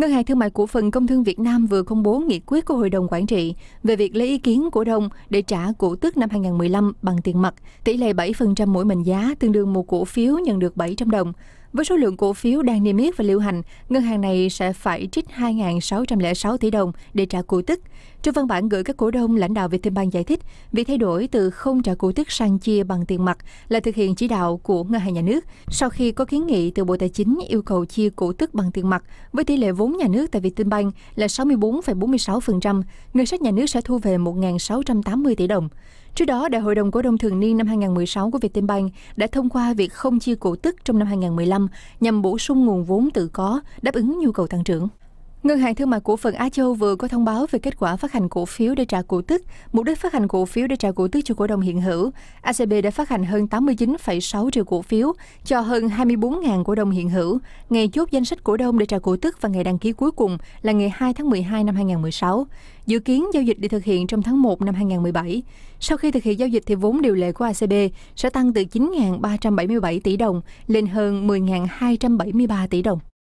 Ngân hàng Thương mại Cổ phần Công thương Việt Nam vừa công bố nghị quyết của Hội đồng Quản trị về việc lấy ý kiến cổ đông để trả cổ tức năm 2015 bằng tiền mặt, tỷ lệ 7% mỗi mệnh giá tương đương một cổ phiếu nhận được 700 đồng. Với số lượng cổ phiếu đang niêm yết và lưu hành, ngân hàng này sẽ phải trích 2.606 tỷ đồng để trả cổ tức. Trong văn bản gửi các cổ đông, lãnh đạo Vietinbank giải thích, việc thay đổi từ không trả cổ tức sang chia bằng tiền mặt là thực hiện chỉ đạo của ngân hàng nhà nước sau khi có kiến nghị từ Bộ Tài chính yêu cầu chia cổ tức bằng tiền mặt với tỷ lệ vốn nhà nước tại Vietinbank là 64,46%, ngân sách nhà nước sẽ thu về 1.680 tỷ đồng. Trước đó, Đại hội đồng cổ đông thường niên năm 2016 của Vietinbank đã thông qua việc không chia cổ tức trong năm 2015 nhằm bổ sung nguồn vốn tự có, đáp ứng nhu cầu tăng trưởng. Ngân hàng Thương mại Cổ phần Á Châu vừa có thông báo về kết quả phát hành cổ phiếu để trả cổ tức. Mục đích phát hành cổ phiếu để trả cổ tức cho cổ đông hiện hữu. ACB đã phát hành hơn 89,6 triệu cổ phiếu cho hơn 24.000 cổ đông hiện hữu. Ngày chốt danh sách cổ đông để trả cổ tức và ngày đăng ký cuối cùng là ngày 2 tháng 12 năm 2016. Dự kiến giao dịch được thực hiện trong tháng 1 năm 2017. Sau khi thực hiện giao dịch thì vốn điều lệ của ACB sẽ tăng từ 9.377 tỷ đồng lên hơn 10.273 tỷ đồng.